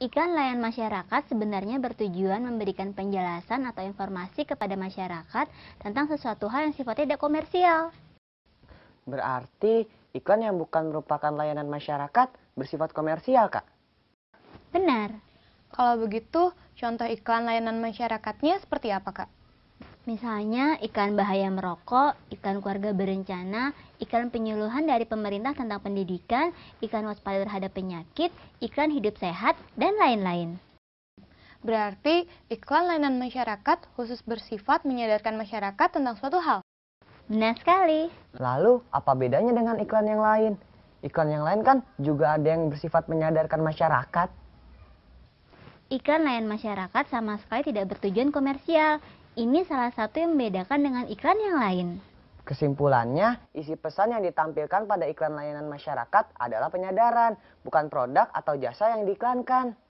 Iklan layan masyarakat sebenarnya bertujuan memberikan penjelasan atau informasi kepada masyarakat tentang sesuatu hal yang sifatnya tidak komersial. Berarti iklan yang bukan merupakan layanan masyarakat bersifat komersial, Kak? Benar. Kalau begitu, contoh iklan layanan masyarakatnya seperti apa, Kak? Misalnya iklan bahaya merokok, iklan keluarga berencana, iklan penyuluhan dari pemerintah tentang pendidikan, iklan waspada terhadap penyakit, iklan hidup sehat, dan lain-lain. Berarti iklan layanan masyarakat khusus bersifat menyadarkan masyarakat tentang suatu hal. Benar sekali. Lalu, apa bedanya dengan iklan yang lain? Iklan yang lain kan juga ada yang bersifat menyadarkan masyarakat. Iklan layanan masyarakat sama sekali tidak bertujuan komersial, ini salah satu yang membedakan dengan iklan yang lain. Kesimpulannya, isi pesan yang ditampilkan pada iklan layanan masyarakat adalah penyadaran, bukan produk atau jasa yang diiklankan.